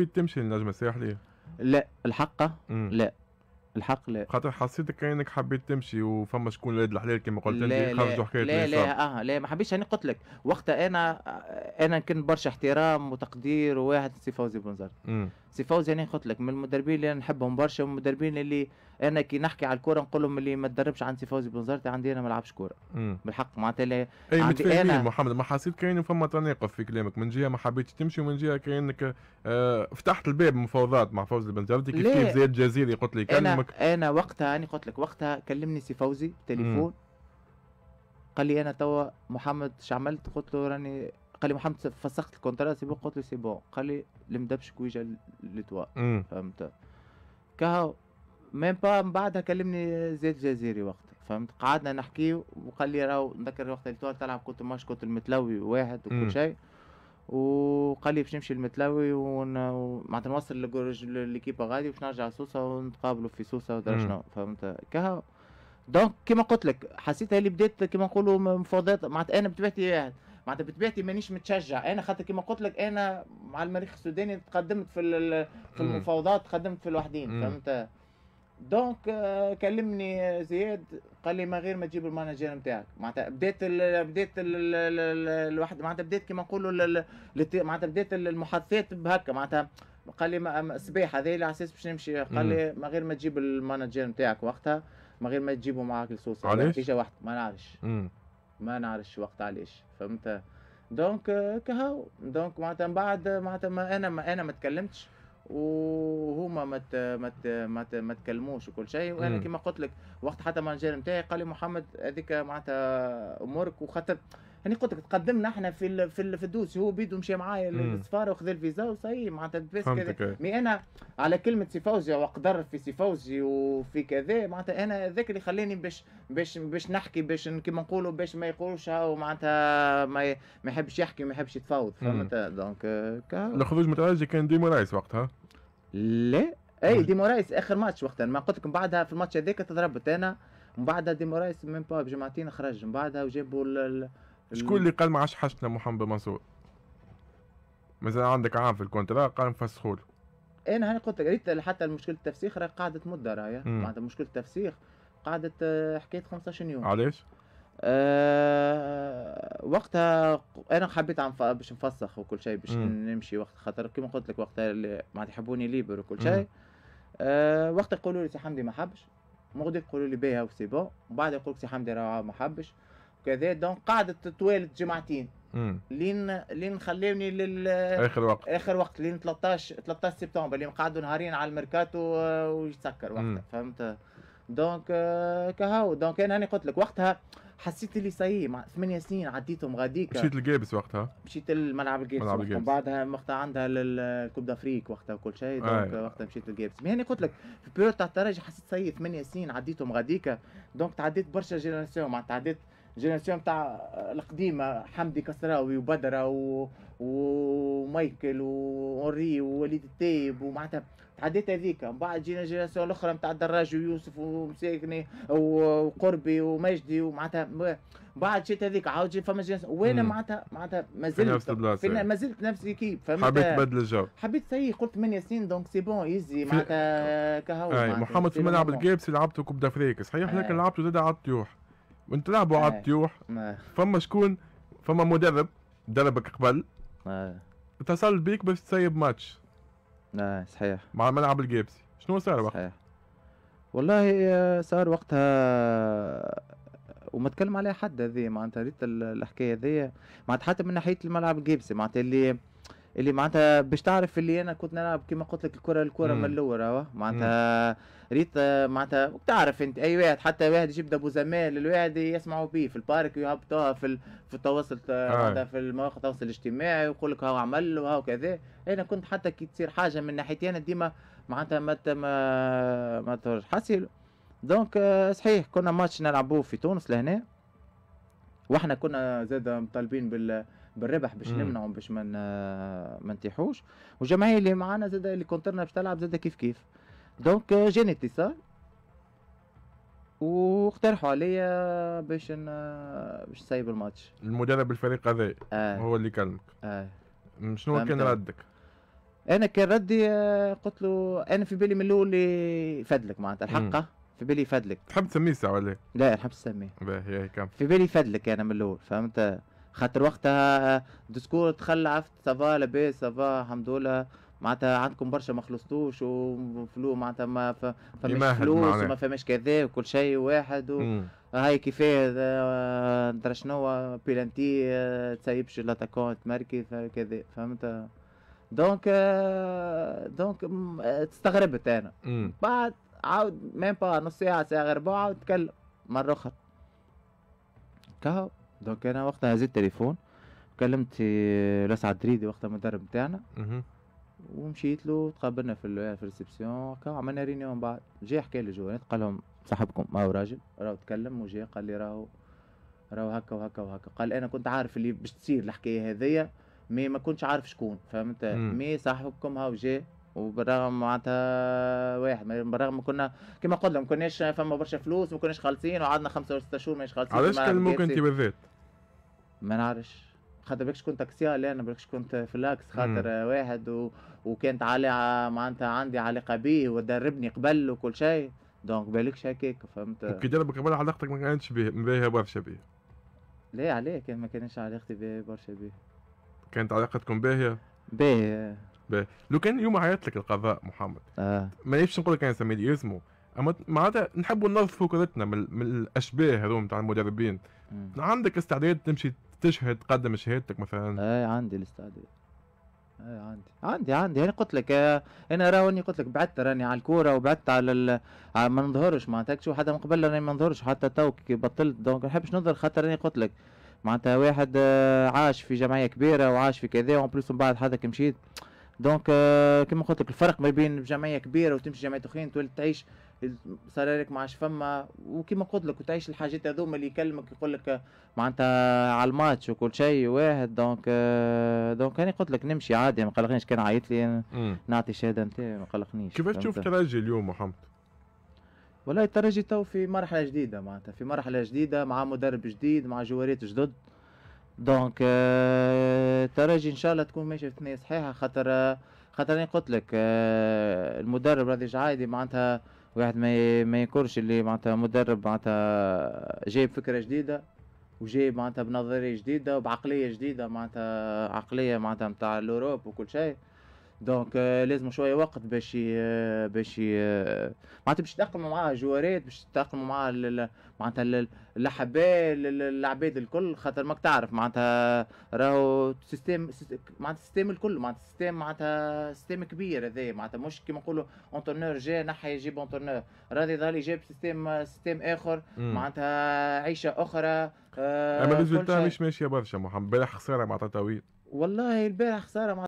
في بتمشي النجمه الساحليه لا الحقه لا الحقل خاطر حسيتك كانك حبيت تمشي وفما شكون ولاد الحلال كما قلت انت خرجوا حكايه لا لا اه لا ما حبيتش انا قلت لك وقتها انا انا كنت برشا احترام وتقدير وواحد سي فوزي بنزرت سي فوزي انا قلت لك من المدربين اللي انا نحبهم برشا ومن المدربين اللي انا كي نحكي على الكوره نقول لهم اللي ما تدربش عند سي فوزي بنزرت عندي انا ما لعبش كوره بالحق معناتها اللي اي متفاهمين محمد ما حسيت كاين فما تناقض في كلامك من جهه ما حبيتش تمشي ومن جهه كانك آه فتحت الباب مفاوضات مع فوزي بنزرت كيف كيف زياد جزيري قلت لي كلمه امك انا وقتها انا قلت لك وقتها كلمني سي فوزي تليفون قال لي انا توا محمد شو عملت قلت له راني قال لي محمد فسخت الكونترا سي بون قلت له سي بون قال لي لمدبش كويجا لتوا فهمت كهو ميم با من بعدها كلمني زيد جزيري وقتها فهمت قعدنا نحكي وقال لي راهو نذكر وقت اللي تلعب كنت ماتش كنت المتلوي واحد وكل شيء وقال لي باش نمشي للمتلاوي ون... معناتها نوصل للكيبا غادي باش نرجع لسوسه ونتقابلوا في سوسه ودرا شنو فهمت كها دونك كيما قلت لك حسيتها اللي بدات كيما نقولوا مفاوضات معناتها انا بتبعتي معناتها بتبعتي مانيش متشجع انا خاطر كيما قلت لك انا مع المريخ السوداني تقدمت في في المفاوضات تقدمت في الوحدين فهمت دونك آه، كلمني آه، زياد قال لي ما غير ما تجيب المانجير نتاعك معناتها الـ الـ الـ الواحد معناتها بديت كيما نقولوا معناتها بديت المحادثات بهكا معناتها قال لي صباح هذا على اساس باش نمشي قال لي ما غير ما تجيب المانجير نتاعك وقتها ما غير ما تجيبه معاك لصوص علاش؟ اجا واحد ما نعرفش ما نعرفش وقت علاش فهمت دونك آه، كهو دونك معناتها من بعد معناتها ما انا ما انا ما تكلمتش وهما ما مت ما ما تكلموش وكل شيء وانا كما قلت لك وقت حتى مانجير نتاعي قال لي محمد هذيك معناتها امورك وخاطر يعني قلت لك تقدمنا احنا في ال في, في الدوس هو بيدو مشى معايا للسفاره وخذ الفيزا وصاي معناتها بس كذا مي انا على كلمه سي فوزي وقدر في سي فوزي وفي كذا معناتها انا ذاك اللي خلاني باش باش باش نحكي باش كيما نقولوا باش ما يقولوش معناتها ما ما يحبش يحكي ما يحبش يتفاوض فهمت دونك euh, الخروج متعاجي كان ديما رايس وقتها لا اي دي مورايس اخر ماتش وقتها ما قلت لكم بعدها في الماتش هذاك تضربت انا من بعدها دي مورايس من با بجمعتين خرج من بعدها وجابوا ال... شكون اللي قال ما عادش حاجتنا محمد منصور؟ مثلا عندك عام في الكونترا قال نفسخوا انا هاني قلت لك حتى مشكله التفسيخ راهي قعدت مده راهي معناتها مشكله التفسيخ قعدت آه، حكايه 15 يوم علاش؟ أه وقتها انا حبيت عم باش نفسخ وكل شيء باش نمشي وقت خاطر كما قلت لك وقتها ما يحبوني ليبر وكل شيء أه وقتها يقولوا لي سي حمدي ما حبش مغدي يقولوا لي بيها وسي بون وبعد يقول لك سي حمدي راه ما حبش وكذا دونك قعدت طوالت جمعتين لين لين خلوني لل اخر وقت اخر وقت لين 13 13 سبتمبر اللي قعدوا نهارين على الميركاتو آه، ويتسكر وقتها فهمت دونك آه، كهو دونك انا قلت لك وقتها حسيت لي سي مع ثمانية سنين عديتهم غاديك مشيت الجيبس وقتها مشيت لملعب الجيبس ملعب الجيبس بعدها وقتها عندها الكوب دافريك وقتها وكل شيء آه. دونك وقتها مشيت الجيبس مي انا قلت لك في بيرو تاع الترجي حسيت سي ثمانية سنين عديتهم غاديك دونك تعديت برشا جينيراسيون معناتها تعديت جينيراسيون تاع القديمه حمدي كسراوي وبدره و... ومايكل وهنري ووليد التيب ومعناتها تعديت هذيك من بعد جينا جينيراسيون الاخرى نتاع الدراج ويوسف ومساكني وقربي ومجدي ومعناتها من بعد جيت هذيك عاود فما جينيراسيون وانا معناتها معناتها ما زلت في نفس ما زلت الكيب فهمت حبيت تبدل الجو حبيت سي قلت 8 سنين دونك سي بون يزي معناتها كهو اي محمد في ملعب الجابسي لعبته كوب دافريك صحيح لكن لعبته زاد على الطيوح وانت لعبوا على الطيوح فما شكون فما مدرب دربك قبل اتصل بيك باش تسيب ماتش آه صحيح مع ملعب الجيبسي شنو صار وقتها؟ صحيح والله صار آه، وقتها آه، وما تكلم عليها حد هذه معناتها ريت الحكايه هذه معناتها حتى من ناحيه الملعب الجيبسي معناتها اللي اللي معناتها باش تعرف اللي انا كنت نلعب كيما قلت لك الكره الكره من الاول اهو معناتها ريت معناتها تعرف انت اي واحد حتى واحد يجيب ابو زمان الواحد يسمعوا به في البارك ويهبطوها في في التواصل آه، آه. معناتها في المواقع التواصل الاجتماعي ويقول لك هاو عمل وهاو كذا انا كنت حتى كي تصير حاجه من ناحيتي انا ديما معناتها ما ما ما حاسيلو دونك آه، صحيح كنا ماتش نلعبوه في تونس لهنا واحنا كنا زاد مطالبين بال بالربح باش نمنعهم باش ما ما نتيحوش والجمعيه اللي معانا زاد اللي كونترنا باش تلعب زاد كيف كيف دونك آه، جاني اتصال آه. واقترحوا عليا باش باش نسيب الماتش المدرب الفريق هذا آه. هو اللي كلمك آه. شنو كان ردك؟ انا كان ردي آه، قلت له انا في بالي من الاول فدلك معناتها الحق في بالي فدلك تحب تسميه ولا لا نحب نسميه باهي كم في بالي فدلك انا من الاول فهمت خاطر وقتها ديسكور عفت سافا لاباس سافا الحمد لله معناتها عندكم برشا ما خلصتوش وفلو معناتها ما فماش فلوس وما فماش كذا وكل شيء واحد و... هاي كيفاه درا شنو آه، بيلانتي آه، تسيبش لاتاكون تمركي كذا فهمت دونك آه، دونك استغربت انا بعد عاود ميم با نص ساعه ساعه غير ربع عاود تكلم مره اخرى كهو دونك انا وقتها هزيت التليفون كلمت لسعد آه، تريدي وقتها المدرب نتاعنا ومشيت له تقابلنا في آه، في الريسبسيون عملنا عملنا رينيون بعد جاي حكى لي جوانات قال لهم صاحبكم هو راجل راهو تكلم وجا قال لي راهو راهو هكا وهكا وهكا قال انا كنت عارف اللي باش تصير الحكايه هذيا مي ما كنتش عارف شكون فهمت مي صاحبكم هاو جا وبالرغم معناتها واحد بالرغم كنا كما قلت لهم ما كناش فما برشا فلوس ما كناش خالصين وقعدنا خمسه ولا سته شهور ماش خالصين علاش كلموك انت بالذات؟ ما نعرفش خاطر باكش كنت اكسيا لا انا باكش كنت في الاكس خاطر واحد و... وكانت علي معناتها عندي علاقه بيه ودربني قبل وكل شيء دونك بالكش هكاك فهمت وكي دربك قبل علاقتك ما كانتش بيه باهيه برشا بيه ليه عليه كان ما كانش علاقتي بيه برشا بيه كانت علاقتكم باهيه باهيه باهيه لو كان اليوم عيط لك القضاء محمد آه. ما نجمش نقول لك انا سميت اسمه اما معناتها نحبوا ننظفوا كرتنا من, من الاشباه هذوما تاع المدربين عندك استعداد تمشي تشهد تقدم شهادتك مثلا اي عندي الاستعداد اي عندي عندي عندي يعني قلت لك آه، انا راني قلت لك بعدت راني على الكوره وبعدت على ال... آه، ما نظهرش معناتها شو حتى من قبل راني ما نظهرش حتى تو كي بطلت دونك ما نحبش نظهر خاطر راني قلت لك معناتها واحد آه، عاش في جمعيه كبيره وعاش في كذا ومن من بعد حدك مشيت دونك آه، كما قلت لك الفرق ما بين جمعيه كبيره وتمشي جمعيه اخرين تولي تعيش صرالك ما عادش فما وكما قلت لك وتعيش الحاجات هذوما اللي يكلمك يقول لك آه، معناتها على الماتش وكل شيء واحد دونك آه، دونك انا قلت لك نمشي عادي ما قلقنيش كان عيط لي نعطي الشهاده نتاعي ما قلقنيش كيفاش تشوف الترجي اليوم محمد؟ والله الترجي تو في مرحله جديده معناتها في مرحله جديده مع مدرب جديد مع جواريت جدد دونك ترجي ان شاء الله تكون ماشيه في ثنيه صحيحه خاطر خاطر انا قلت لك آه، المدرب راضي عادي معناتها واحد ما ما ينكرش اللي معناتها مدرب معناتها جايب فكره جديده وجايب معناتها بنظريه جديده وبعقليه جديده معناتها عقليه معناتها نتاع الاوروب وكل شيء دونك euh, لازم شويه وقت باش آه، باش آه، معناتها باش تتاقلموا مع جواريت باش تتاقلموا مع معناتها الحباء العباد الكل خاطر ماك تعرف معناتها راهو سيستم معناتها السيستم الكل معناتها السيستم معناتها سيستم كبير هذا معناتها مش كيما نقولوا اونترنور جا نحى يجيب اونترنور راضي ظل يجيب سيستم سيستم اخر معناتها عيشه اخرى آه، اما ريزولتا مش ماشيه برشا محمد بلا خساره معناتها طويل والله البارح خساره